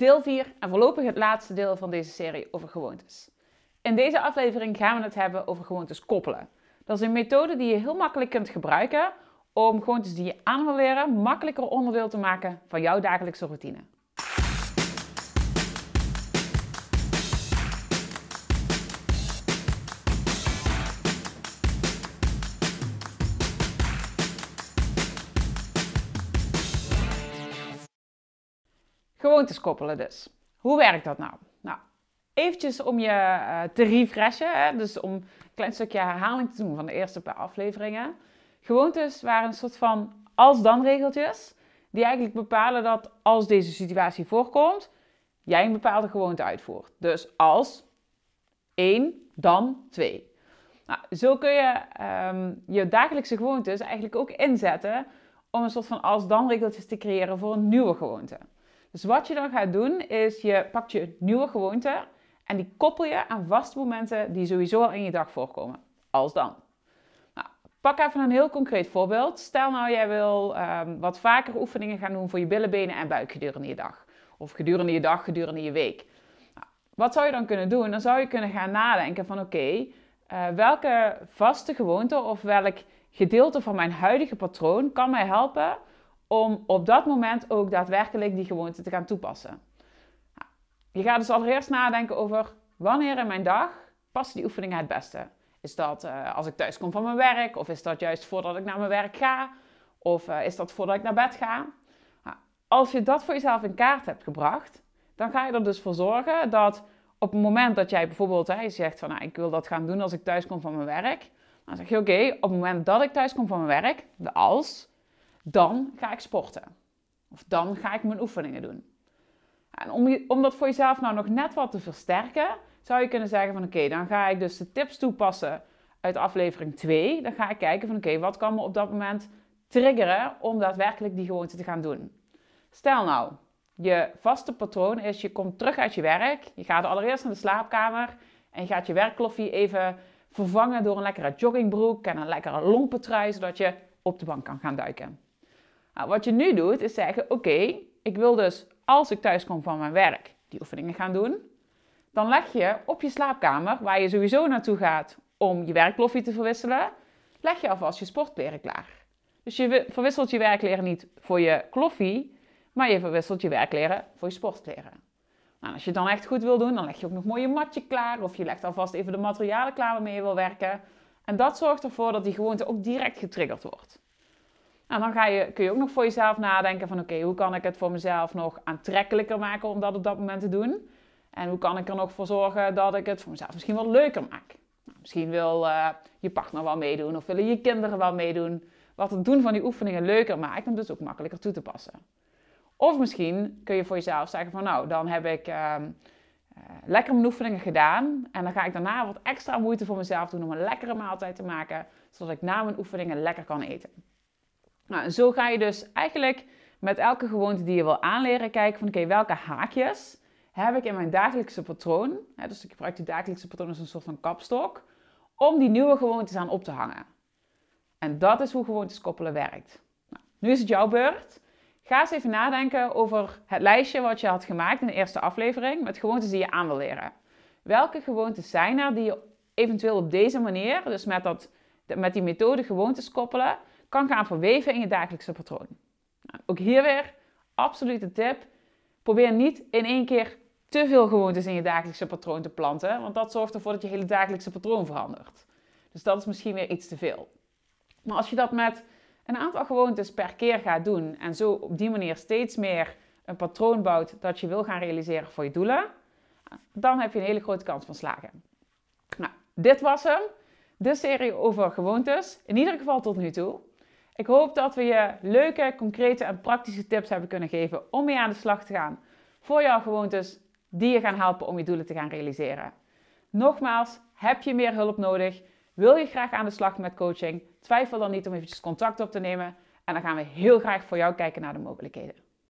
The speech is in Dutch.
deel 4 en voorlopig het laatste deel van deze serie over gewoontes. In deze aflevering gaan we het hebben over gewoontes koppelen. Dat is een methode die je heel makkelijk kunt gebruiken om gewoontes die je aan wil leren makkelijker onderdeel te maken van jouw dagelijkse routine. gewoontes koppelen dus. Hoe werkt dat nou? Nou, eventjes om je eh, te refreshen, hè? dus om een klein stukje herhaling te doen van de eerste paar afleveringen. Gewoontes waren een soort van als-dan regeltjes, die eigenlijk bepalen dat als deze situatie voorkomt, jij een bepaalde gewoonte uitvoert. Dus als 1, dan 2. Nou, zo kun je ehm, je dagelijkse gewoontes eigenlijk ook inzetten om een soort van als-dan regeltjes te creëren voor een nieuwe gewoonte. Dus wat je dan gaat doen, is je pakt je nieuwe gewoonte en die koppel je aan vaste momenten die sowieso al in je dag voorkomen. Als dan. Nou, pak even een heel concreet voorbeeld. Stel nou, jij wil ehm, wat vaker oefeningen gaan doen voor je billen, benen en buik gedurende je dag. Of gedurende je dag, gedurende je week. Nou, wat zou je dan kunnen doen? Dan zou je kunnen gaan nadenken van oké, eh, welke vaste gewoonte of welk gedeelte van mijn huidige patroon kan mij helpen om op dat moment ook daadwerkelijk die gewoonte te gaan toepassen. Nou, je gaat dus allereerst nadenken over wanneer in mijn dag past die oefening het beste. Is dat eh, als ik thuis kom van mijn werk? Of is dat juist voordat ik naar mijn werk ga? Of eh, is dat voordat ik naar bed ga? Nou, als je dat voor jezelf in kaart hebt gebracht, dan ga je er dus voor zorgen dat op het moment dat jij bijvoorbeeld zegt van nou, ik wil dat gaan doen als ik thuis kom van mijn werk. Dan zeg je oké, op het moment dat ik thuis kom van mijn werk, de als, dan ga ik sporten. Of dan ga ik mijn oefeningen doen. En om, om dat voor jezelf nou nog net wat te versterken, zou je kunnen zeggen van oké, dan ga ik dus de tips toepassen uit aflevering 2. Dan ga ik kijken van oké, wat kan me op dat moment triggeren om daadwerkelijk die gewoonte te gaan doen. Stel nou, je vaste patroon is je komt terug uit je werk, je gaat allereerst naar de slaapkamer en je gaat je werkkloffie even vervangen door een lekkere joggingbroek en een lekkere trui, zodat je op de bank kan gaan duiken. Nou, wat je nu doet is zeggen: Oké, ik wil dus als ik thuis kom van mijn werk die oefeningen gaan doen. Dan leg je op je slaapkamer, waar je sowieso naartoe gaat om je werkkloffie te verwisselen, leg je alvast je sportkleren klaar. Dus je verwisselt je werkleren niet voor je kloffie, maar je verwisselt je werkleren voor je sportkleren. Nou, als je het dan echt goed wil doen, dan leg je ook nog mooi je matje klaar. Of je legt alvast even de materialen klaar waarmee je wil werken. En dat zorgt ervoor dat die gewoonte ook direct getriggerd wordt. En dan ga je, kun je ook nog voor jezelf nadenken van oké, hoe kan ik het voor mezelf nog aantrekkelijker maken om dat op dat moment te doen? En hoe kan ik er nog voor zorgen dat ik het voor mezelf misschien wel leuker maak? Nou, misschien wil eh, je partner wel meedoen of willen je kinderen wel meedoen. Wat het doen van die oefeningen leuker maakt om dus ook makkelijker toe te passen. Of misschien kun je voor jezelf zeggen van nou, dan heb ik uh, lekker mijn oefeningen gedaan. En dan ga ik daarna wat extra moeite voor mezelf doen om een lekkere maaltijd te maken. Zodat ik na mijn oefeningen lekker kan eten. Nou, zo ga je dus eigenlijk met elke gewoonte die je wil aanleren kijken van oké, welke haakjes heb ik in mijn dagelijkse patroon, hè, dus ik gebruik die dagelijkse patroon als een soort van kapstok, om die nieuwe gewoontes aan op te hangen. En dat is hoe gewoontes koppelen werkt. Nou, nu is het jouw beurt. Ga eens even nadenken over het lijstje wat je had gemaakt in de eerste aflevering met gewoontes die je aan wil leren. Welke gewoontes zijn er die je eventueel op deze manier, dus met, dat, met die methode gewoontes koppelen, kan gaan verweven in je dagelijkse patroon. Nou, ook hier weer, absolute tip. Probeer niet in één keer te veel gewoontes in je dagelijkse patroon te planten, want dat zorgt ervoor dat je hele dagelijkse patroon verandert. Dus dat is misschien weer iets te veel. Maar als je dat met een aantal gewoontes per keer gaat doen en zo op die manier steeds meer een patroon bouwt dat je wil gaan realiseren voor je doelen, dan heb je een hele grote kans van slagen. Nou, dit was hem. De serie over gewoontes. In ieder geval tot nu toe. Ik hoop dat we je leuke, concrete en praktische tips hebben kunnen geven om mee aan de slag te gaan voor jouw gewoontes die je gaan helpen om je doelen te gaan realiseren. Nogmaals, heb je meer hulp nodig? Wil je graag aan de slag met coaching? Twijfel dan niet om eventjes contact op te nemen en dan gaan we heel graag voor jou kijken naar de mogelijkheden.